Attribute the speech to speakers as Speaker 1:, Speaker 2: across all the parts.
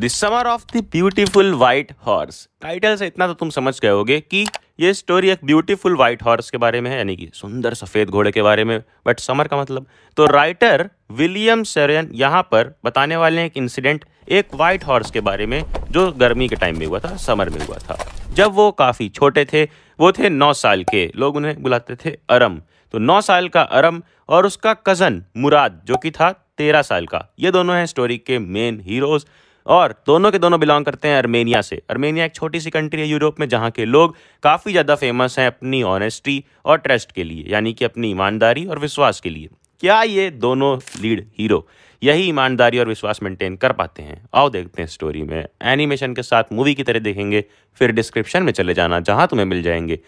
Speaker 1: The summer of the beautiful white horse title से इतना तो तुम समझ गए होगे कि ये स्टोरी एक ब्यूटीफुल वाइट हॉर्स के बारे में है यानी कि सुंदर सफ़ेद घोड़े के बारे में बट समर का मतलब तो राइटर विलियम सेरन यहाँ पर बताने वाले हैं एक इंसिडेंट एक वाइट हॉर्स के बारे में जो गर्मी के टाइम में हुआ था समर में हुआ था जब वो काफ़ी छोटे थे वो थे नौ साल के लोग उन्हें बुलाते थे अरम तो नौ साल का अरम और उसका कज़न मुराद जो कि था तेरह साल का ये दोनों हैं स्टोरी के मेन हीरोज़ और दोनों के दोनों बिलोंग करते हैं अर्मेनिया से अर्मेनिया एक छोटी सी कंट्री है यूरोप में जहाँ के लोग काफ़ी ज़्यादा फेमस हैं अपनी ऑनेस्टी और ट्रस्ट के लिए यानी कि अपनी ईमानदारी और विश्वास के लिए क्या ये दोनों लीड हीरो यही ईमानदारी और विश्वास मेंटेन कर पाते हैं आओ देखते हैं स्टोरी में एनिमेशन के साथ मूवी की तरह देखेंगे फिर डिस्क्रिप्शन में चले जाना जहां तुम्हें मिल जाएंगे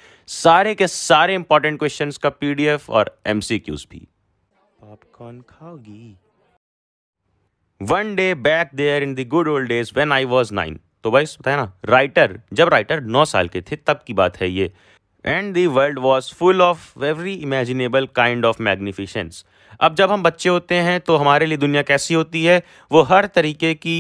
Speaker 1: सारे के सारे इंपॉर्टेंट क्वेश्चंस का पीडीएफ और एमसीक्यूज भी पॉपकॉर्न खाओगी one day back there in the good old days when I was nine तो भाई बताया ना राइटर जब राइटर नौ साल के थे तब की बात है ये and the world was full of every imaginable kind of magnificence अब जब हम बच्चे होते हैं तो हमारे लिए दुनिया कैसी होती है वो हर तरीके की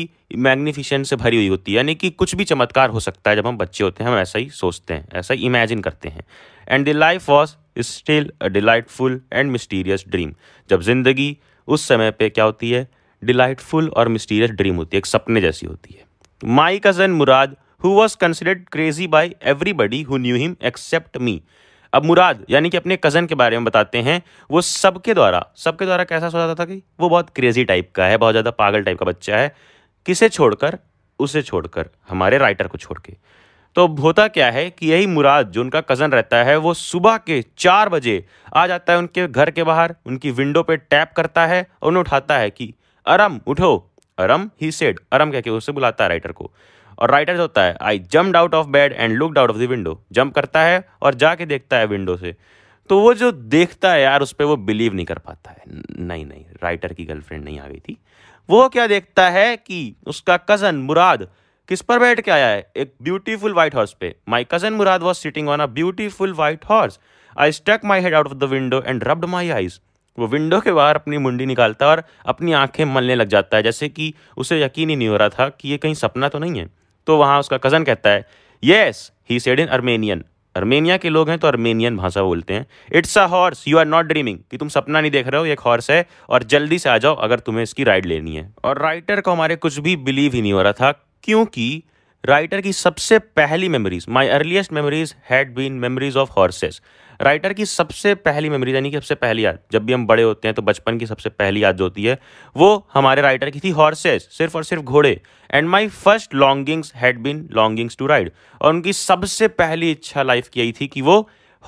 Speaker 1: मैग्निफिशेंस से भरी हुई होती है यानी कि कुछ भी चमत्कार हो सकता है जब हम बच्चे होते हैं हम ऐसा ही सोचते हैं ऐसा ही इमेजिन करते हैं and the life was still a delightful and mysterious dream जब जिंदगी उस समय पे क्या होती है डिलाइटफुल और मिस्टीरियस ड्रीम होती है एक सपने जैसी होती है my cousin Murad who was considered crazy by everybody who knew him except me अब मुराद यानी कि अपने कज़न के बारे में बताते हैं वो सबके द्वारा सबके द्वारा कैसा सोचा था कि वो बहुत क्रेजी टाइप का है बहुत ज़्यादा पागल टाइप का बच्चा है किसे छोड़कर उसे छोड़कर हमारे राइटर को छोड़ के तो होता क्या है कि यही मुराद जो उनका कज़न रहता है वो सुबह के चार बजे आ जाता है उनके घर के बाहर उनकी विंडो पे टैप करता है और उन्हें उठाता है कि अरम उठो अरम ही सेड अरम कह के उसे बुलाता है राइटर को और राइटर जो होता है I jump out of bed and looked out of the window jump करता है और जाके देखता है विंडो से तो वो जो देखता है यार उस पर वो बिलीव नहीं कर पाता है नहीं नहीं राइटर की गर्लफ्रेंड नहीं आ गई थी वो क्या देखता है कि उसका कज़न मुराद किस पर बैठ के आया है एक ब्यूटीफुल व्हाइट हॉर्स पे my cousin Murad was sitting on a beautiful white horse I stuck my head out of the window and rubbed my eyes वो विंडो के बाहर अपनी मुंडी निकालता और अपनी आंखें मलने लग जाता है जैसे कि उसे यकीन ही नहीं हो रहा था कि ये कहीं सपना तो नहीं है तो वहाँ उसका कज़न कहता है yes he said in Armenian Armenia के लोग हैं तो अर्मेनियन भाषा बोलते हैं it's a horse you are not dreaming कि तुम सपना नहीं देख रहे हो एक हॉर्स है और जल्दी से आ जाओ अगर तुम्हें इसकी राइड लेनी है और राइटर को हमारे कुछ भी बिलीव ही नहीं हो रहा था क्योंकि राइटर की सबसे पहली memories my earliest memories had been memories of horses writer की सबसे पहली मेमोरीज यानी कि सबसे पहली याद जब भी हम बड़े होते हैं तो बचपन की सबसे पहली याद जो होती है वो हमारे राइटर की थी हॉर्सेस सिर्फ और सिर्फ घोड़े and my first longings had been longings to ride और उनकी सबसे पहली इच्छा लाइफ की यही थी कि वो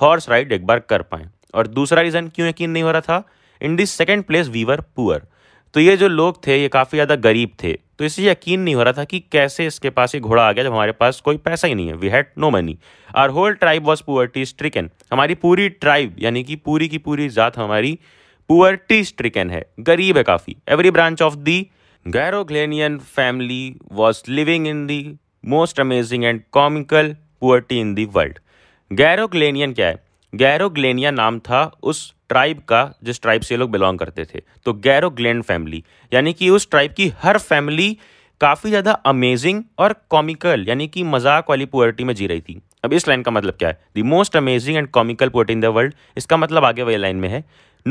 Speaker 1: हॉर्स राइड एक बार कर पाएँ और दूसरा रीज़न क्यों यकीन नहीं हो रहा था in this second place we were poor तो ये जो लोग थे ये काफ़ी ज़्यादा गरीब थे तो इसे यकीन नहीं हो रहा था कि कैसे इसके पास ये घोड़ा आ गया जब हमारे पास कोई पैसा ही नहीं है we had no money our whole tribe was poverty stricken हमारी पूरी ट्राइब यानी कि पूरी की पूरी जात हमारी पुअर्टी स्ट्रिकन है गरीब है काफ़ी every branch of the Garoghlanian family was living in the most amazing and comical poverty in the world Garoghlanian क्या है गैरोग्लेनिया नाम था उस ट्राइब का जिस ट्राइब से लोग बिलोंग करते थे तो गैरो ग्लैंड फैमिली यानी कि उस ट्राइब की हर फैमिली काफ़ी ज़्यादा अमेजिंग और कॉमिकल यानी कि मजाक वाली पुअर्टी में जी रही थी अब इस लाइन का मतलब क्या है the most amazing and comical poverty in the world इसका मतलब आगे वाली लाइन में है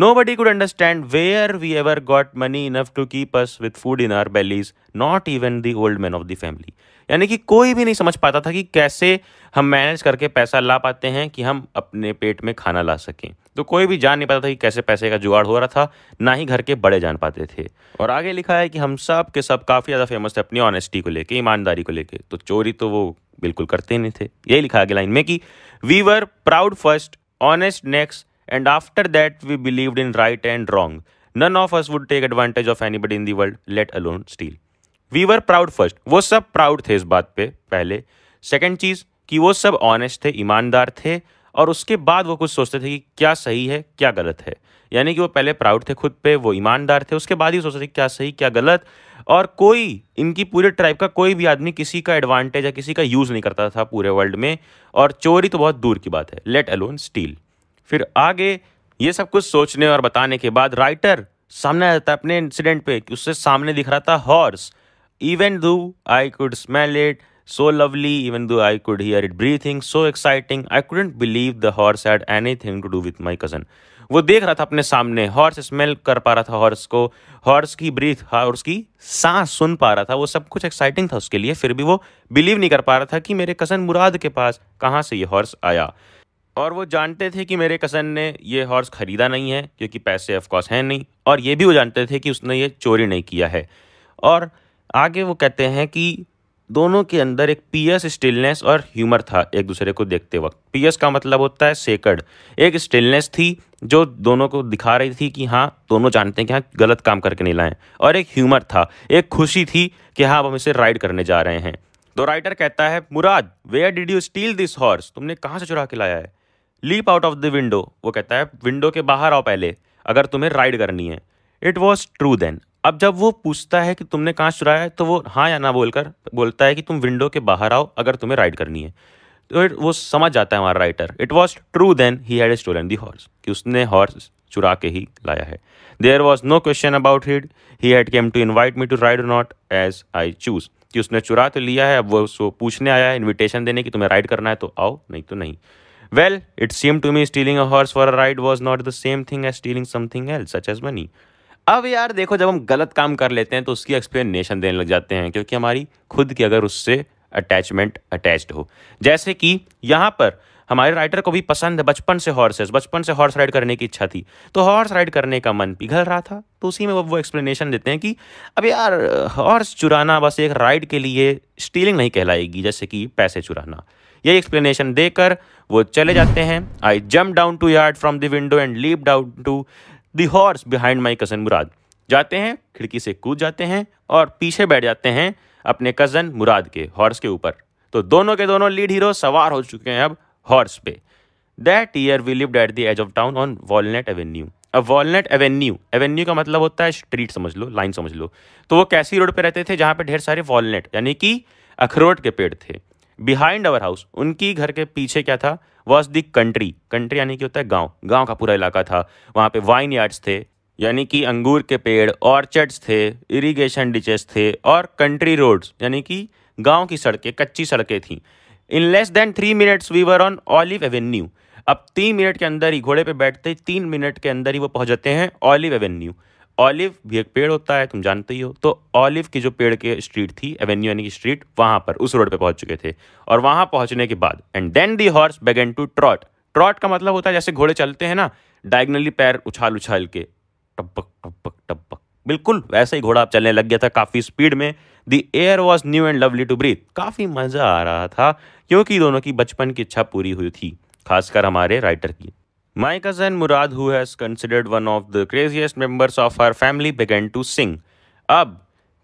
Speaker 1: Nobody could understand where we ever got money enough to keep us with food in our bellies, not even the old man of the family. यानी कि कोई भी नहीं समझ पाता था कि कैसे हम मैनेज करके पैसा ला पाते हैं कि हम अपने पेट में खाना ला सकें तो कोई भी जान नहीं पाता था कि कैसे पैसे का जुगाड़ हो रहा था ना ही घर के बड़े जान पाते थे और आगे लिखा है कि हम सब के सब काफ़ी ज़्यादा फेमस थे अपनी ऑनेस्टी को लेकर ईमानदारी को लेकर तो चोरी तो वो बिल्कुल करते नहीं थे यही लिखा आगे लाइन में कि we were proud first honest next and after that we we in right and wrong none of us would take advantage of anybody in the world let alone steal we were proud first वो सब proud थे इस बात पे पहले second चीज़ कि वो सब ऑनेस्ट थे ईमानदार थे और उसके बाद वो कुछ सोचते थे कि क्या सही है क्या गलत है यानी कि वो पहले प्राउड थे खुद पे वो ईमानदार थे उसके बाद ही सोचते थे क्या सही क्या गलत और कोई इनकी पूरे ट्राइब का कोई भी आदमी किसी का एडवांटेज या किसी का यूज़ नहीं करता था पूरे वर्ल्ड में और चोरी तो बहुत दूर की बात है लेट अलोन स्टील फिर आगे ये सब कुछ सोचने और बताने के बाद राइटर सामने आ जाता है अपने इंसिडेंट पे कि उससे सामने दिख रहा था horse even though I could smell it so lovely even though I could hear it breathing so exciting I couldn't believe the horse had anything to do with my cousin वो देख रहा था अपने सामने horse smell कर पा रहा था हॉर्स को हॉर्स की ब्रीथ हॉर्स की सांस सुन पा रहा था वो सब कुछ एक्साइटिंग था उसके लिए फिर भी वो बिलीव नहीं कर पा रहा था कि मेरे कजन मुराद के पास कहाँ से ये हॉर्स आया और वो जानते थे कि मेरे कसन ने ये हॉर्स ख़रीदा नहीं है क्योंकि पैसे ऑफकोर्स हैं नहीं और ये भी वो जानते थे कि उसने ये चोरी नहीं किया है और आगे वो कहते हैं कि दोनों के अंदर एक पीएस स्टिलनेस और ह्यूमर था एक दूसरे को देखते वक्त पीएस का मतलब होता है सेकड एक स्टिलनेस थी जो दोनों को दिखा रही थी कि हाँ दोनों जानते हैं कि हाँ गलत काम करके नहीं लाएं और एक ह्यूमर था एक खुशी थी कि हाँ अब हम इसे राइड करने जा रहे हैं तो राइटर कहता है Murad where did you steal this horse तुमने कहाँ से चुरा के लाया है leap out of the window वो कहता है विंडो के बाहर आओ पहले अगर तुम्हें राइड करनी है इट वॉज ट्रू देन अब जब वो पूछता है कि तुमने कहाँ चुराया है तो वो हाँ या ना बोलकर बोलता है कि तुम विंडो के बाहर आओ अगर तुम्हें राइड करनी है तो वो समझ जाता है हमारा writer it was true then he had stolen the horse कि उसने हॉर्स चुरा के ही लाया है there was no question about it he had came to invite me to ride not as I choose कि उसने चुरा तो लिया है अब वो उसको पूछने आया है इन्विटेशन देने की तुम्हें राइड करना है तो आओ नहीं तो नहीं Well, it seemed to me stealing a horse for a ride was not the same thing as stealing something else, such as money. अब यार देखो जब हम गलत काम कर लेते हैं तो उसकी एक्सप्लेनेशन देने लग जाते हैं क्योंकि हमारी खुद की अगर उससे अटैचमेंट अटैच्ड हो जैसे कि यहाँ पर हमारे राइटर को भी पसंद है बचपन से हॉर्सेस बचपन से हॉर्स राइड करने की इच्छा थी तो हॉर्स राइड करने का मन पिघल रहा था तो उसी में वो वो एक्सप्लेनेशन देते हैं कि अब यार हॉर्स चुराना बस एक राइड के लिए स्टीलिंग नहीं कहलाएगी जैसे कि पैसे चुराना ये एक्सप्लेनेशन देकर वो चले जाते हैं I jump down to yard from the window and leap down to the horse behind my cousin Murad जाते हैं खिड़की से कूद जाते हैं और पीछे बैठ जाते हैं अपने कज़न मुराद के हॉर्स के ऊपर तो दोनों के दोनों लीड हीरो सवार हो चुके हैं अब हॉर्स पे that year we lived at the edge of town on Walnut Avenue अब वॉलनेट एवेन्यू एवेन्यू का मतलब होता है स्ट्रीट समझ लो लाइन समझ लो तो वो कैसी रोड पे रहते थे जहाँ पे ढेर सारे वॉलनेट यानी कि अखरोट के पेड़ थे बिहाइंड अवर हाउस उनकी घर के पीछे क्या था वॉज दी कंट्री कंट्री यानी कि होता है गांव गांव का पूरा इलाका था वहां पे वाइन यार्ड्स थे यानी कि अंगूर के पेड़ ऑर्चर्ड्स थे इरिगेशन डिचेस थे और कंट्री रोड्स यानी कि गांव की सड़कें कच्ची सड़कें थीं in less than three minutes we were on Olive Avenue अब तीन मिनट के अंदर ही घोड़े पे बैठते ही तीन मिनट के अंदर ही वो पहुंच जाते हैं ऑलिव एवेन्यू ऑलिव भी एक पेड़ होता है तुम जानते ही हो तो ऑलिव की जो पेड़ के स्ट्रीट थी एवेन्यू यानी कि स्ट्रीट वहां पर उस रोड पे पहुंच चुके थे और वहां पहुंचने के बाद and then the horse began to trot trot का मतलब होता है जैसे घोड़े चलते हैं ना डायगनली पैर उछाल उछाल के टपक टपक टपक बिल्कुल वैसे ही घोड़ा चलने लग गया था काफ़ी स्पीड में the air was new and lovely to breathe काफ़ी मज़ा आ रहा था क्योंकि दोनों की बचपन की इच्छा पूरी हुई थी खासकर हमारे राइटर की My cousin Murad, who has considered one of the craziest members of her family, began to sing. अब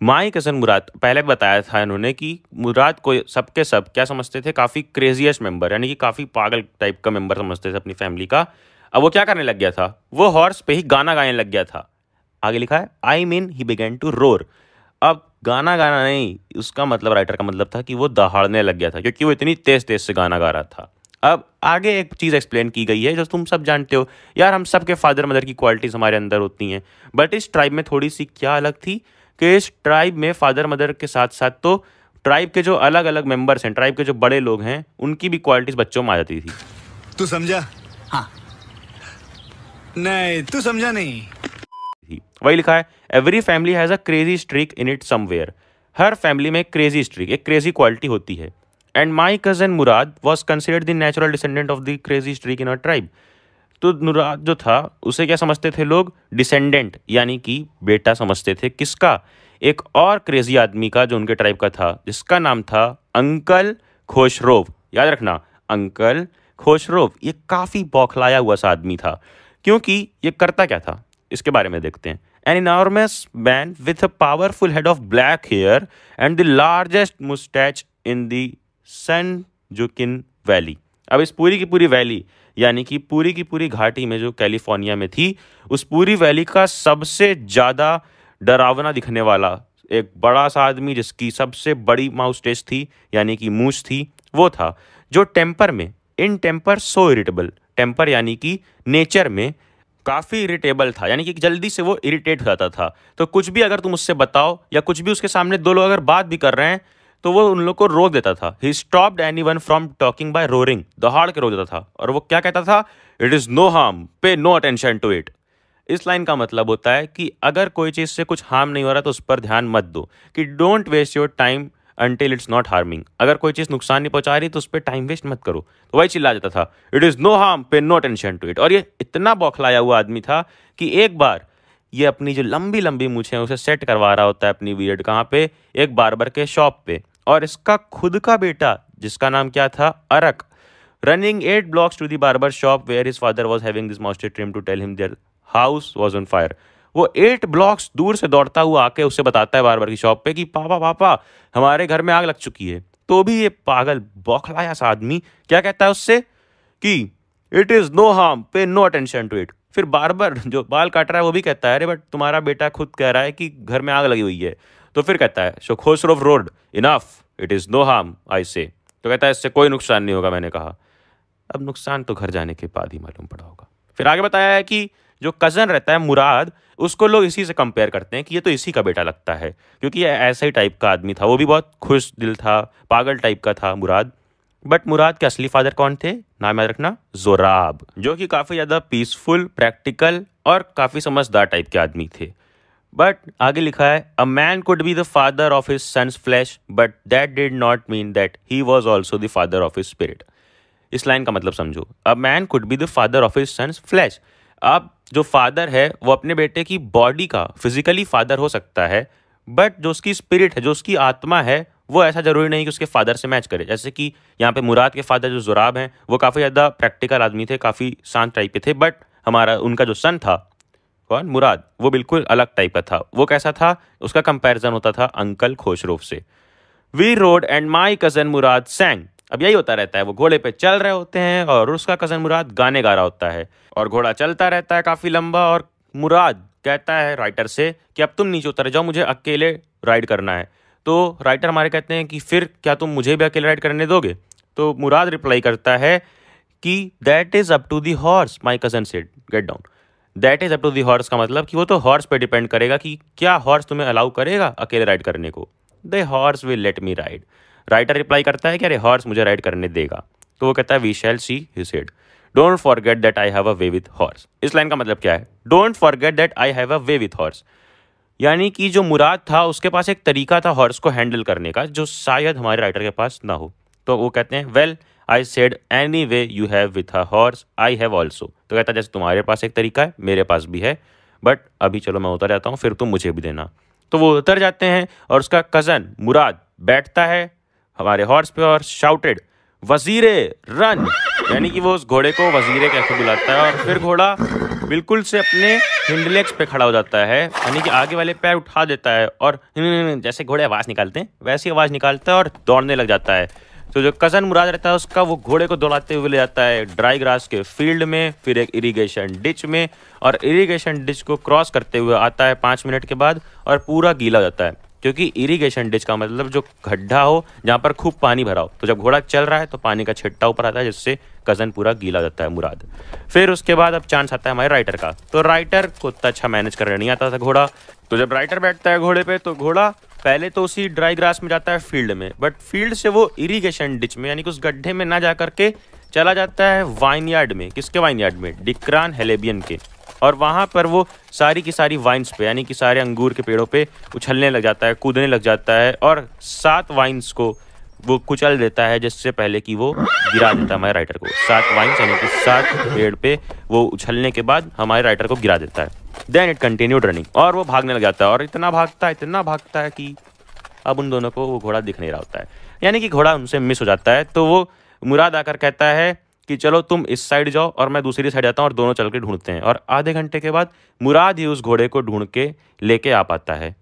Speaker 1: माई कज़न मुराद पहले बताया था इन्होंने कि मुराद को सबके सब क्या समझते थे काफ़ी क्रेजीएस्ट मेंबर यानी कि काफ़ी पागल टाइप का मेंबर समझते थे अपनी फैमिली का अब वो क्या करने लग गया था वो हॉर्स पे ही गाना गाने लग गया था आगे लिखा है I mean he began to roar अब गाना गाना नहीं उसका मतलब राइटर का मतलब था कि वो दहाड़ने लग गया था क्योंकि वो इतनी तेज़ तेज़ से गाना गा रहा था अब आगे एक चीज़ एक्सप्लेन की गई है जो तुम सब जानते हो यार हम सब के फादर मदर की क्वालिटीज़ हमारे अंदर होती हैं बट इस ट्राइब में थोड़ी सी क्या अलग थी कि इस ट्राइब में फादर मदर के साथ साथ तो ट्राइब के जो अलग अलग मेंबर्स हैं ट्राइब के जो बड़े लोग हैं उनकी भी क्वालिटीज़ बच्चों में आ जाती थी तू समझा हाँ नहीं तू समझा नहीं वही लिखा है every family has a crazy streak in it somewhere हर फैमिली में क्रेजी स्ट्रीक एक क्रेजी क्वालिटी होती है and my cousin Murad was considered the natural descendant of the crazy streak in a tribe तो मुराद जो था उसे क्या समझते थे लोग डिसेंडेंट यानी कि बेटा समझते थे किसका एक और क्रेजी आदमी का जो उनके ट्राइब का था जिसका नाम था अंकल खोशरोव याद रखना अंकल खोशरोव ये काफ़ी बौखलाया हुआ सा आदमी था क्योंकि ये करता क्या था इसके बारे में देखते हैं an enormous man with a powerful head of black hair and the largest moustache in the San Joaquin Valley अब इस पूरी की पूरी वैली यानी कि पूरी की पूरी घाटी में जो कैलिफोर्निया में थी उस पूरी वैली का सबसे ज़्यादा डरावना दिखने वाला एक बड़ा सा आदमी जिसकी सबसे बड़ी माउस्टेज थी यानी कि मूछ थी वो था जो टेम्पर में in temper so irritable temper यानी कि नेचर में काफ़ी इरिटेबल था यानी कि जल्दी से वो इरिटेट हो जाता था तो कुछ भी अगर तुम उससे बताओ या कुछ भी उसके सामने दो लोग अगर बात भी कर रहे हैं तो वो उन लोग को रोक देता था he stopped anyone from talking by roaring दहाड़ के रोक देता था और वो क्या कहता था it is no harm pay no attention to it इस लाइन का मतलब होता है कि अगर कोई चीज़ से कुछ हार्म नहीं हो रहा तो उस पर ध्यान मत दो कि don't waste your time until it's not harming अगर कोई चीज़ नुकसान नहीं पहुंचा रही तो उस पर टाइम वेस्ट मत करो तो वही चिल्ला जाता था it is no harm pay no attention to it और ये इतना बौखलाया हुआ आदमी था कि एक बार ये अपनी जो लंबी लंबी हैं उसे सेट करवा रहा होता है अपनी बीरियड कहाँ पे एक बार के शॉप पे और इसका खुद का बेटा जिसका नाम क्या था Arak running eight blocks to the barber shop where his father was having this moustache trim to tell him their house was on fire वो एट ब्लॉक्स दूर से दौड़ता हुआ आके उसे बताता है बार्बर की शॉप पे कि पापा पापा हमारे घर में आग लग चुकी है तो भी ये पागल बौखलाया सा आदमी क्या कहता है उससे कि it is no harm pay no attention to it फिर बार बार जो बाल काट रहा है वो भी कहता है अरे बट तुम्हारा बेटा खुद कह रहा है कि घर में आग लगी हुई है तो फिर कहता है so off road enough it is no harm I say तो कहता है इससे कोई नुकसान नहीं होगा मैंने कहा अब नुकसान तो घर जाने के बाद ही मालूम पड़ा होगा फिर आगे बताया है कि जो कज़न रहता है मुराद उसको लोग इसी से कंपेयर करते हैं कि ये तो इसी का बेटा लगता है क्योंकि ये ऐसा ही टाइप का आदमी था वो भी बहुत खुश दिल था पागल टाइप का था मुराद बट मुराद के असली फादर कौन थे नाम याद रखना जोराब जो कि काफ़ी ज़्यादा पीसफुल प्रैक्टिकल और काफ़ी समझदार टाइप के आदमी थे बट आगे लिखा है a man could be the father of his son's flesh but that did not mean that he was also the father of his spirit इस लाइन का मतलब समझो a man could be the father of his son's flesh अब जो father है वो अपने बेटे की बॉडी का फिजिकली फादर हो सकता है बट जो उसकी स्पिरिट है जो उसकी आत्मा है वो ऐसा जरूरी नहीं कि उसके फादर से मैच करे जैसे कि यहाँ पे मुराद के फादर जो जुराब हैं वो काफ़ी ज़्यादा प्रैक्टिकल आदमी थे काफ़ी शांत टाइप के थे बट हमारा उनका जो सन था कौन मुराद वो बिल्कुल अलग टाइप का था वो कैसा था उसका कंपैरिजन होता था अंकल खोशरूफ से we rode and my cousin Murad sang अब यही होता रहता है वो घोड़े पे चल रहे होते हैं और उसका कज़न मुराद गाने गा रहा होता है और घोड़ा चलता रहता है काफ़ी लंबा और मुराद कहता है राइटर से कि अब तुम नीचे उतर जाओ मुझे अकेले राइड करना है तो राइटर हमारे कहते हैं कि फिर क्या तुम मुझे भी अकेले राइड करने दोगे तो मुराद रिप्लाई करता है कि that is up to the horse my cousin said get down that is up to the horse का मतलब कि वो तो हॉर्स पे डिपेंड करेगा कि क्या हॉर्स तुम्हें अलाउ करेगा अकेले राइड करने को the horse will let me ride writer reply करता है कि अरे हॉर्स मुझे राइड करने देगा तो वो कहता है we shall see you said don't forget that I have a way with horse इस लाइन का मतलब क्या है don't forget that I have a way with horse यानी कि जो मुराद था उसके पास एक तरीका था हॉर्स को हैंडल करने का जो शायद हमारे राइटर के पास ना हो तो वो कहते हैं well I said any way you have with a horse I have also तो कहता जैसे तुम्हारे पास एक तरीका है मेरे पास भी है बट अभी चलो मैं उतर जाता हूँ फिर तुम मुझे भी देना तो वो उतर जाते हैं और उसका कज़न मुराद बैठता है हमारे हॉर्स पे और शाउटेड वजीरे रन यानी कि वो उस घोड़े को वजीरे कैसे बुलाता है और फिर घोड़ा बिल्कुल से अपने हिंडलेक्स पे खड़ा हो जाता है यानी कि आगे वाले पैर उठा देता है और हम्म, हम्म, हम्म, जैसे घोड़े आवाज़ निकालते हैं वैसी आवाज़ निकालता है और दौड़ने लग जाता है तो जो कज़न मुराद रहता है उसका वो घोड़े को दौड़ाते हुए ले जाता है ड्राई ग्रास के फील्ड में फिर एक इरिगेशन डिच में और इरिगेशन डिच को क्रॉस करते हुए आता है पाँच मिनट के बाद और पूरा गीला जाता है क्योंकि इरिगेशन डिच का मतलब जो गड्ढा हो जहाँ पर खूब पानी भरा हो तो जब घोड़ा चल रहा है तो पानी का छिट्टा ऊपर आता है जिससे कज़न पूरा गीला जाता है मुराद फिर उसके बाद अब चांस आता है हमारे राइटर का तो राइटर को उतना तो अच्छा मैनेज करना नहीं आता था घोड़ा तो जब राइटर बैठता है घोड़े पे तो घोड़ा पहले तो उसी ड्राई ग्रास में जाता है फील्ड में बट फील्ड से वो इरिगेशन डिच में यानी कि उस गड्ढे में ना जा करके चला जाता है वाइन यार्ड में किसके वाइन यार्ड में डिक्रान हेलेबियन के और वहाँ पर वो सारी की सारी वाइन्स पे यानी कि सारे अंगूर के पेड़ों पे उछलने लग जाता है कूदने लग जाता है और सात वाइन्स को वो कुचल देता है जिससे पहले कि वो गिरा देता है हमारे राइटर को सात वाइन्स यानी कि सात पेड़ पे वो उछलने के बाद हमारे राइटर को गिरा देता है देन इट कंटिन्यूड रनिंग और वो भागने लग जाता है और इतना भागता है इतना भागता है कि अब उन दोनों को वो घोड़ा दिख नहीं रहा होता है यानी कि घोड़ा उनसे मिस हो जाता है तो वो मुराद आकर कहता है कि चलो तुम इस साइड जाओ और मैं दूसरी साइड जाता हूँ और दोनों चल के ढूंढते हैं और आधे घंटे के बाद मुराद ही उस घोड़े को ढूंढ के लेके आ पाता है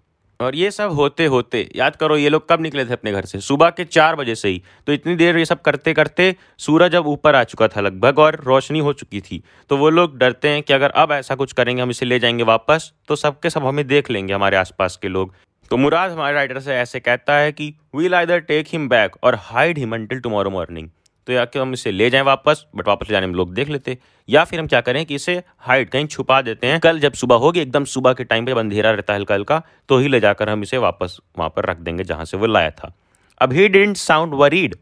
Speaker 1: और ये सब होते होते याद करो ये लोग कब निकले थे अपने घर से सुबह के चार बजे से ही तो इतनी देर ये सब करते करते सूरज अब ऊपर आ चुका था लगभग और रोशनी हो चुकी थी तो वो लोग डरते हैं कि अगर अब ऐसा कुछ करेंगे हम इसे ले जाएंगे वापस तो सबके सब हमें देख लेंगे हमारे आसपास के लोग तो मुराद हमारे राइटर से ऐसे कहता है कि we'll either take him back और hide him until tomorrow morning तो या कि हम इसे ले जाएं वापस बट वापस ले जाने में लोग देख लेते या फिर हम क्या करें कि इसे हाइड कहीं छुपा देते हैं कल जब सुबह होगी एकदम सुबह के टाइम पर जब अंधेरा रहता है हल्का हल्का तो ही ले जाकर हम इसे वापस वहाँ पर रख देंगे जहाँ से वो लाया था अब ही डेंट साउंड वरीड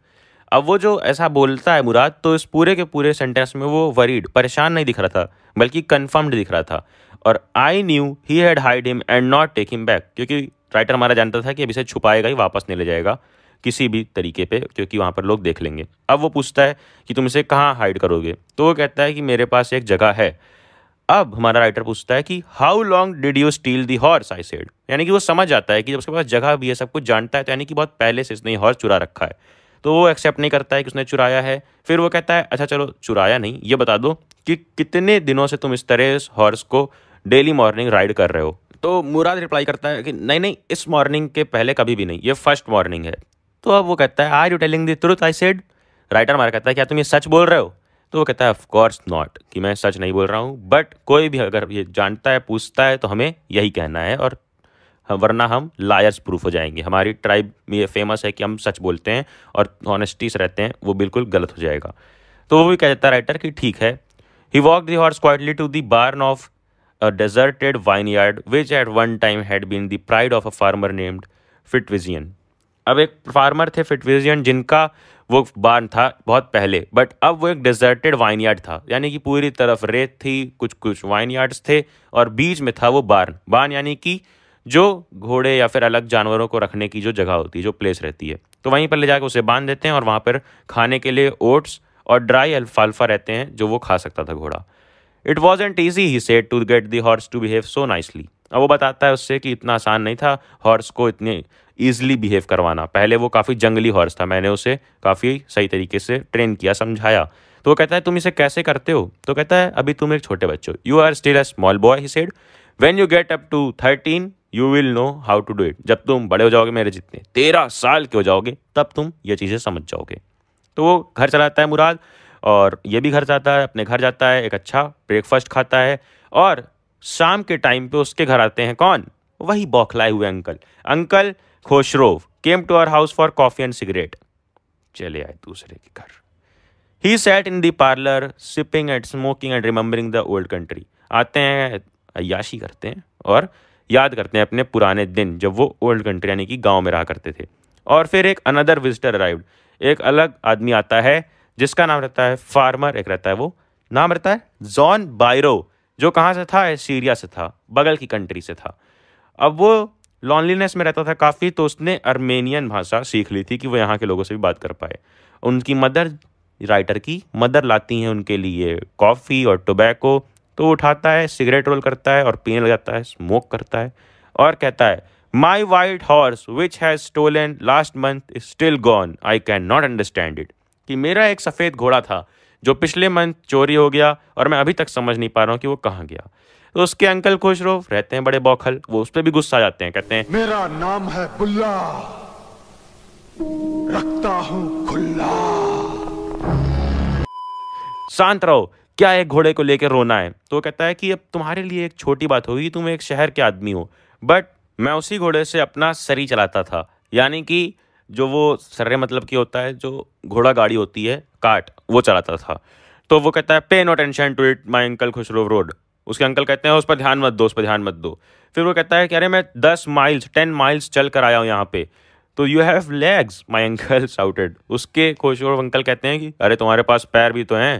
Speaker 1: अब वो जो ऐसा बोलता है मुराद तो इस पूरे के पूरे सेंटेंस में वो वरीड परेशान नहीं दिख रहा था बल्कि कन्फर्म्ड दिख रहा था और I knew he had hide him and not take him back क्योंकि राइटर हमारा जानता था कि अब इसे छुपाएगा ही वापस नहीं ले जाएगा किसी भी तरीके पे क्योंकि वहाँ पर लोग देख लेंगे अब वो पूछता है कि तुम इसे कहाँ हाइड करोगे तो वो कहता है कि मेरे पास एक जगह है अब हमारा राइटर पूछता है कि how long did you steal the horse I said यानी कि वो समझ आता है कि जब उसके पास जगह भी है सब कुछ जानता है तो यानी कि बहुत पहले से इसने हॉर्स चुरा रखा है तो वो एक्सेप्ट नहीं करता है कि उसने चुराया है फिर वो कहता है अच्छा चलो चुराया नहीं ये बता दो कि कितने दिनों से तुम इस तरह इस हॉर्स को डेली मॉर्निंग राइड कर रहे हो तो मुराद रिप्लाई करता है कि नहीं नहीं इस मॉर्निंग के पहले कभी भी नहीं ये फर्स्ट मॉर्निंग है तो अब वो कहता है are you telling the truth I said writer मारा कहता है क्या तुम ये सच बोल रहे हो तो वो कहता है ऑफकोर्स नॉट कि मैं सच नहीं बोल रहा हूँ बट कोई भी अगर ये जानता है पूछता है तो हमें यही कहना है और वरना हम लायर्स प्रूफ हो जाएंगे हमारी ट्राइब में ये फेमस है कि हम सच बोलते हैं और ऑनेस्टी से रहते हैं वो बिल्कुल गलत हो जाएगा तो वो भी कह देता राइटर कि ठीक है he walk the horse quietly to the barn of a deserted vineyard which at one time had been the pride of a farmer named Fetvajian अब एक फार्मर थे फिटविजियन जिनका वो बार्न था बहुत पहले बट अब वो एक डिजर्टेड वाइन यार्ड था यानी कि पूरी तरफ रेत थी कुछ कुछ वाइन यार्ड्स थे और बीच में था वो बार्न बार्न यानी कि जो घोड़े या फिर अलग जानवरों को रखने की जो जगह होती है जो प्लेस रहती है तो वहीं पर ले जाकर उसे बांध देते हैं और वहाँ पर खाने के लिए ओट्स और ड्राई अल्फाल्फा रहते हैं जो वो खा सकता था घोड़ा it was ain't easy he set to get the horse to behave so nicely अब वो बताता है उससे कि इतना आसान नहीं था हॉर्स को इतने ईजिली बिहेव करवाना पहले वो काफ़ी जंगली हॉर्स था मैंने उसे काफ़ी सही तरीके से ट्रेन किया समझाया तो वो कहता है तुम इसे कैसे करते हो तो कहता है अभी तुम एक छोटे बच्चे हो you are still a small boy he said when you get up to thirteen you will know how to do it जब तुम बड़े हो जाओगे मेरे जितने तेरह साल के हो जाओगे तब तुम ये चीज़ें समझ जाओगे तो वो घर चलाता है मुराद और ये भी घर जाता है अपने घर जाता है एक अच्छा ब्रेकफास्ट खाता है और शाम के टाइम पे उसके घर आते हैं कौन वही बौखलाए हुए uncle uncle Khosrove came to our house for coffee and cigarette चले आए दूसरे के घर ही सेट इन दार्लर parlour sipping and smoking and remembering the old country आते हैं अयाशी करते हैं और याद करते हैं अपने पुराने दिन जब वो ओल्ड कंट्री यानी कि गांव में रहा करते थे और फिर एक अनदर विजिटर अराइव एक अलग आदमी आता है जिसका नाम रहता है फार्मर एक रहता है वो नाम रहता है जॉन बायरो जो कहाँ से था सीरिया से था बगल की कंट्री से था अब वो लॉनलीनेस में रहता था काफ़ी तो उसने अर्मेनियन भाषा सीख ली थी कि वो यहाँ के लोगों से भी बात कर पाए उनकी मदर राइटर की मदर लाती हैं उनके लिए कॉफ़ी और टोबैको तो उठाता है सिगरेट रोल करता है और पीने लगाता है स्मोक करता है और कहता है my white horse which has stolen last month is still gone I can not understand it कि मेरा एक सफ़ेद घोड़ा था जो पिछले मंथ चोरी हो गया और मैं अभी तक समझ नहीं पा रहा हूँ कि वो कहाँ गया तो उसके अंकल खुश रहो रहते हैं बड़े बौखल वो उस पर भी गुस्सा जाते हैं कहते हैं मेरा नाम है बुल्ला रखता हूँ खुल्ला शांत रहो क्या एक घोड़े को लेकर रोना है तो कहता है कि अब तुम्हारे लिए एक छोटी बात होगी तुम एक शहर के आदमी हो बट मैं उसी घोड़े से अपना सरी चलाता था यानी कि जो वो सर्रे मतलब की होता है जो घोड़ा गाड़ी होती है कार्ट वो चलाता था तो वो कहता है pay no tension to it my uncle Khosrove roared उसके अंकल कहते हैं उस पर ध्यान मत दो उस पर ध्यान मत दो फिर वो कहता है कि अरे मैं दस माइल्स टेन माइल्स चल कर आया हूँ यहाँ पे तो you have legs my uncle shouted उसके खुशरो अंकल कहते हैं कि अरे तुम्हारे पास पैर भी तो हैं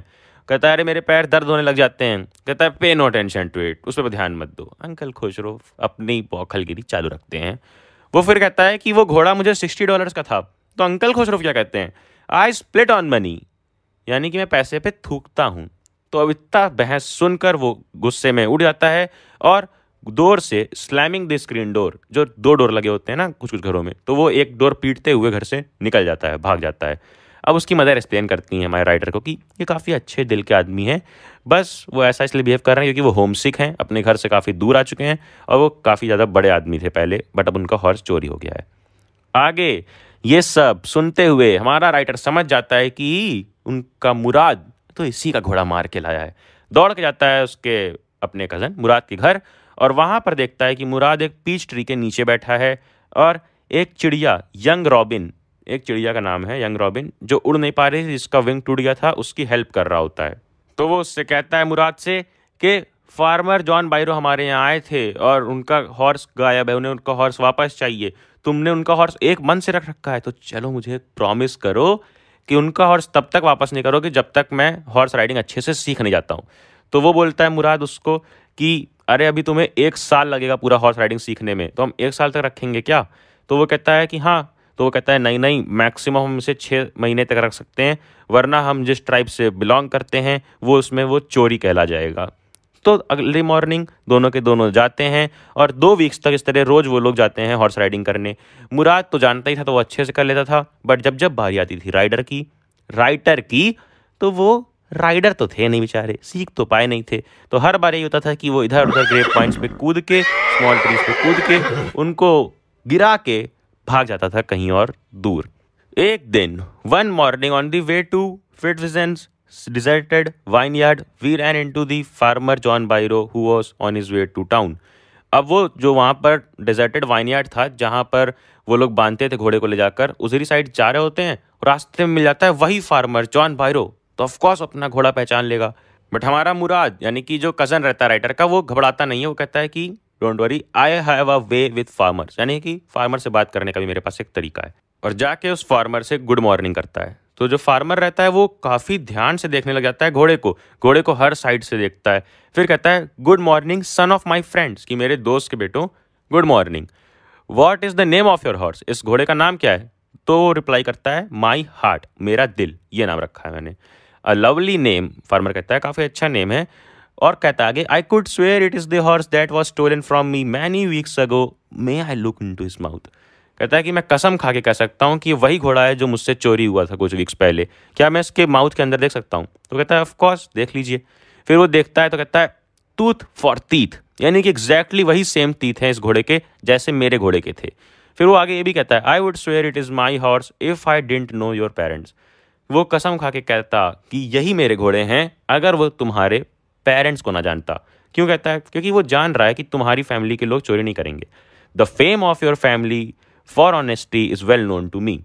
Speaker 1: कहता है अरे मेरे पैर दर्द होने लग जाते हैं कहता है pay no tension to it उस पर ध्यान मत दो अंकल खुशरो अपनी बौखलगिरी चालू रखते हैं वो फिर कहता है कि वो घोड़ा मुझे सिक्सटी डॉलर का था तो अंकल खुशरूफ क्या कहते हैं आई स्प्लिट ऑन मनी यानी कि मैं पैसे पे थूकता हूँ तो अब इतना बहस सुनकर वो गुस्से में उड़ जाता है और डोर से स्लैमिंग द स्क्रीन डोर जो दो डोर लगे होते हैं ना कुछ कुछ घरों में तो वो एक डोर पीटते हुए घर से निकल जाता है भाग जाता है अब उसकी मदर एक्सप्लेन करती हैं हमारे राइटर को कि ये काफ़ी अच्छे दिल के आदमी हैं बस वो ऐसा इसलिए बिहेव कर रहे हैं क्योंकि वो होम सिक हैं अपने घर से काफ़ी दूर आ चुके हैं और वो काफ़ी ज़्यादा बड़े आदमी थे पहले बट अब उनका हॉर्स चोरी हो गया है आगे ये सब सुनते हुए हमारा राइटर समझ जाता है कि उनका मुराद तो इसी का घोड़ा मार के लाया है दौड़ के जाता है उसके अपने कज़न मुराद के घर और वहाँ पर देखता है कि मुराद एक पीच ट्री के नीचे बैठा है और एक चिड़िया यंग रॉबिन एक चिड़िया का नाम है यंग रॉबिन जो उड़ नहीं पा रही थी जिसका विंग टूट गया था उसकी हेल्प कर रहा होता है तो वो उससे कहता है मुराद से कि फार्मर जॉन बायरो हमारे यहाँ आए थे और उनका हॉर्स गायब है उन्हें उनका हॉर्स वापस चाहिए तुमने उनका हॉर्स एक मन से रख रखा है तो चलो मुझे प्रॉमिस करो कि उनका हॉर्स तब तक वापस नहीं करोगे जब तक मैं हॉर्स राइडिंग अच्छे से सीख नहीं जाता हूँ तो वो बोलता है मुराद उसको कि अरे अभी तुम्हें एक साल लगेगा पूरा हॉर्स राइडिंग सीखने में तो हम एक साल तक रखेंगे क्या तो वो कहता है कि हाँ तो वो कहता है नहीं नहीं मैक्सिमम हम इसे छः महीने तक रख सकते हैं वरना हम जिस ट्राइब से बिलोंग करते हैं वो उसमें वो चोरी कहला जाएगा तो अगली मॉर्निंग दोनों के दोनों जाते हैं और दो वीक्स तक इस तरह रोज़ वो लोग जाते हैं हॉर्स राइडिंग करने मुराद तो जानता ही था तो वो अच्छे से कर लेता था बट जब जब बारी आती थी राइडर की राइटर की तो वो राइडर तो थे नहीं बेचारे सीख तो पाए नहीं थे तो हर बार यही होता था कि वो इधर उधर ग्रेप पॉइंट्स पे कूद के स्मॉल ट्रीज पे कूद के उनको गिरा के भाग जाता था कहीं और दूर एक दिन one morning on the way to Fetvajian's deserted vineyard we ran into the farmer john byro who was on his way to town अब वो जो वहाँ पर डिजर्टेड वाइनयार्ड था जहाँ पर वो लोग बांधते थे घोड़े को ले जाकर उसी साइड जा रहे होते हैं रास्ते में मिल जाता है वही फार्मर जॉन बायरो तो ऑफकोर्स अपना घोड़ा पहचान लेगा बट हमारा मुराद यानी कि जो कज़न रहता है राइटर का वो घबराता नहीं है वो कहता है कि don't worry I have a way with farmer यानी कि फार्मर से बात करने का भी मेरे पास एक तरीका है और जाके उस फार्मर से गुड मॉर्निंग करता है तो जो फार्मर रहता है वो काफ़ी ध्यान से देखने लग जाता है घोड़े को घोड़े को हर साइड से देखता है फिर कहता है good morning son of my friends कि मेरे दोस्त के बेटों good morning what is the name of your horse इस घोड़े का नाम क्या है तो रिप्लाई करता है माई हार्ट मेरा दिल ये नाम रखा है मैंने अ लवली नेम फार्मर कहता है काफ़ी अच्छा नेम है और कहता है आगे I could swear it is the horse that was stolen from me many weeks ago may I look into his mouth कहता है कि मैं कसम खा के कह सकता हूँ कि वही घोड़ा है जो मुझसे चोरी हुआ था कुछ वीक्स पहले क्या मैं इसके माउथ के अंदर देख सकता हूँ तो कहता है ऑफकोर्स देख लीजिए फिर वो देखता है तो कहता है टूथ फॉर तीथ यानी कि एग्जैक्टली वही सेम तीथ हैं इस घोड़े के जैसे मेरे घोड़े के थे फिर वो आगे ये भी कहता है I would swear it is my horse if I didn't know your parents वो कसम खा के कहता कि यही मेरे घोड़े हैं अगर वो तुम्हारे पेरेंट्स को ना जानता क्यों कहता है क्योंकि वो जान रहा है कि तुम्हारी फैमिली के लोग चोरी नहीं करेंगे the fame of your family for honesty is well known to me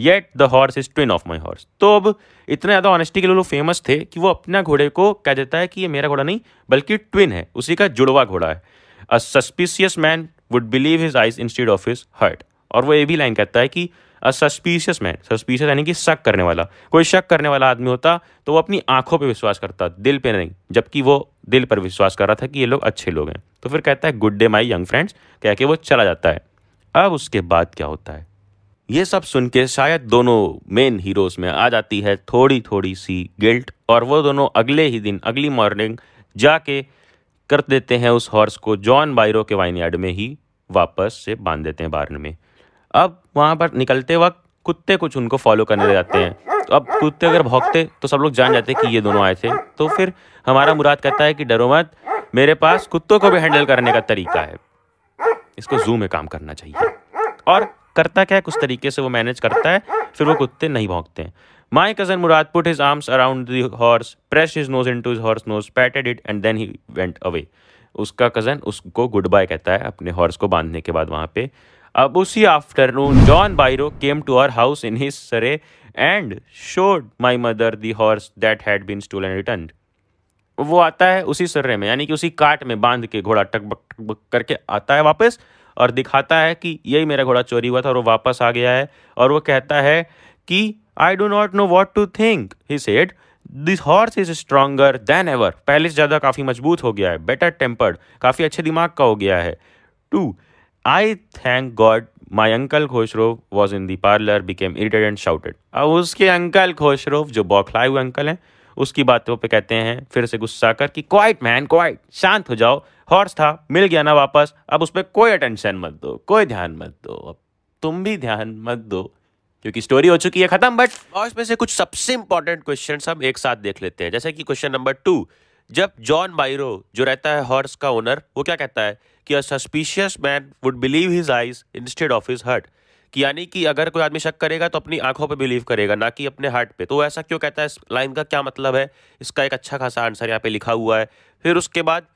Speaker 1: yet the horse is twin of my horse तो अब इतने ज़्यादा ऑनेस्टी के लिए लोग फेमस थे कि वो अपना घोड़े को कह देता है कि ये मेरा घोड़ा नहीं बल्कि ट्विन है उसी का जुड़वा घोड़ा है a suspicious man would believe his eyes instead of his heart और वो ये भी लाइन कहता है कि अ सस्पिशियस मैन सस्पिशियस यानी कि शक करने वाला कोई शक करने वाला आदमी होता तो वो अपनी आंखों पर विश्वास करता दिल पर नहीं जबकि वो दिल पर विश्वास कर रहा था कि ये लोग अच्छे लोग हैं तो फिर कहता है good day my young friends कह के वो चला जाता है अब उसके बाद क्या होता है ये सब सुन के शायद दोनों मेन हीरोज में आ जाती है थोड़ी थोड़ी सी गिल्ट और वो दोनों अगले ही दिन अगली मॉर्निंग जाके कर देते हैं उस हॉर्स को जॉन बायरो के वाइन यार्ड में ही वापस से बांध देते हैं बार्न में अब वहाँ पर निकलते वक्त कुत्ते कुछ उनको फॉलो करने जाते हैं तो अब कुत्ते अगर भोंगते तो सब लोग जान जाते कि ये दोनों आए थे तो फिर हमारा मुराद कहता है कि डरो मत मेरे पास कुत्तों को भी हैंडल करने का तरीका है इसको जू में काम करना चाहिए और करता क्या है कुछ तरीके से वो मैनेज करता है फिर वो कुत्ते नहीं भोंगते हैं my cousin Murad put his arms around the horse press his nose into his horse nose patted it and then he went away उसका कज़न उसको गुड बाय कहता है अपने हॉर्स को बांधने के बाद वहाँ पे अब उसी afternoon John Byro came to our house in his surrey and showed my mother the horse that had been stolen and returned वो आता है उसी सर्रे में यानी कि उसी काट में बांध के घोड़ा टकबक टकबक करके आता है वापस और दिखाता है कि यही मेरा घोड़ा चोरी हुआ था और वो वापस आ गया है और वो कहता है कि I do not know what to think he said this horse is stronger than ever पहले से ज़्यादा काफ़ी मजबूत हो गया है बेटर टेम्पर्ड काफ़ी अच्छे दिमाग का हो गया है to I thank God my uncle Khosrove was in the parlour became irritated and shouted अब उसके अंकल खोशरोव जो बौखलाए हुए अंकल हैं उसकी बातों पे कहते हैं फिर से गुस्सा कर कि क्वाइट मैन क्वाइट शांत हो जाओ हॉर्स था मिल गया ना वापस अब उस पर कोई अटेंशन मत दो कोई ध्यान मत दो अब तुम भी ध्यान मत दो क्योंकि स्टोरी हो चुकी है खत्म बट और इसमें से कुछ सबसे इंपॉर्टेंट क्वेश्चन हम एक साथ देख लेते हैं जैसे कि क्वेश्चन नंबर टू जब जॉन बायरो जो रहता है हॉर्स का ओनर वो क्या कहता है कि a suspicious man would believe his eyes instead of his heart कि यानी कि अगर कोई आदमी शक करेगा तो अपनी आंखों पर बिलीव करेगा ना कि अपने हार्ट पे तो ऐसा क्यों कहता है इस लाइन का क्या मतलब है इसका एक अच्छा खासा आंसर यहाँ पे लिखा हुआ है फिर उसके बाद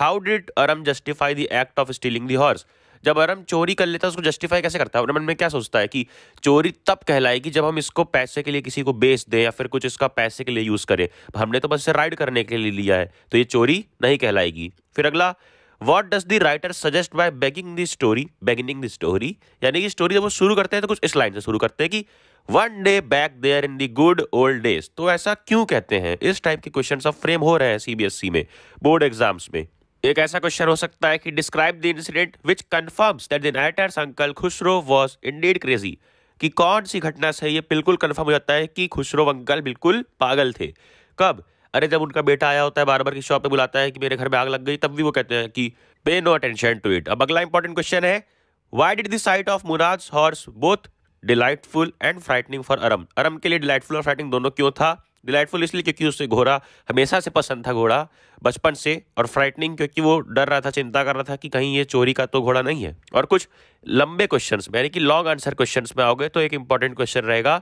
Speaker 1: how did Aram justify the act of stealing the horse जब अरम चोरी कर लेता है उसको जस्टिफाई कैसे करता है अपने मन में क्या सोचता है कि चोरी तब कहलाएगी जब हम इसको पैसे के लिए किसी को बेच दें या फिर कुछ इसका पैसे के लिए यूज़ करें हमने तो बस इसे राइड करने के लिए लिया है तो ये चोरी नहीं कहलाएगी फिर अगला what does the writer suggest by begging the story beginning the story यानी कि स्टोरी जब वो शुरू करते हैं तो कुछ इस लाइन से शुरू करते हैं कि one day back there in the good old days तो ऐसा क्यों कहते हैं इस टाइप के क्वेश्चन अब फ्रेम हो रहे हैं सीबीएसई में बोर्ड एग्जाम्स में एक ऐसा क्वेश्चन हो सकता है कि describe the incident which confirms that the writer's uncle Khosrove was indeed crazy कि कौन सी घटना से ये बिल्कुल कन्फर्म हो जाता है कि खुसरो अंकल बिल्कुल पागल थे कब अरे जब उनका बेटा आया होता है बार बार की शॉप पे बुलाता है कि मेरे घर में आग लग गई तब भी वो कहते हैं कि पे नो अटेंशन टू इट अब अगला इंपॉर्टेंट क्वेश्चन है why did the sight of Murad's horse both delightful and frightening for Aram Aram के लिए डिलाइटफुल और फ्राइटनिंग दोनों क्यों था डिलाइटफुल इसलिए क्योंकि उसे घोड़ा हमेशा से पसंद था घोड़ा बचपन से और फ्राइटनिंग क्योंकि वो डर रहा था चिंता कर रहा था कि कहीं ये चोरी का तो घोड़ा नहीं है और कुछ लंबे क्वेश्चन में यानी कि लॉन्ग आंसर क्वेश्चन में आओगे तो एक इंपॉर्टेंट क्वेश्चन रहेगा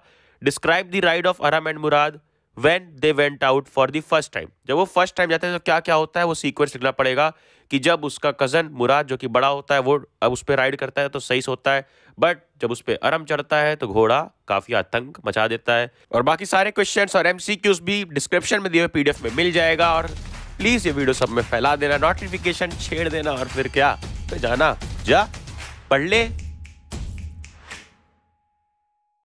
Speaker 1: describe the ride of Aram and Murad when they went out for the first time जब वो फर्स्ट टाइम जाते हैं तो क्या क्या होता है वो सीक्वेंस लिखना पड़ेगा कि जब उसका कज़न मुराद जो कि बड़ा होता है वो अब उस पर राइड करता है तो सही से होता है बट जब उस पर अरम चढ़ता है तो घोड़ा काफ़ी आतंक मचा देता है और बाकी सारे क्वेश्चन और एम भी डिस्क्रिप्शन में दिए हुए पी में मिल जाएगा और प्लीज़ ये वीडियो सब में फैला देना नोटिफिकेशन छेड़ देना और फिर क्या तो जाना जा पढ़ ले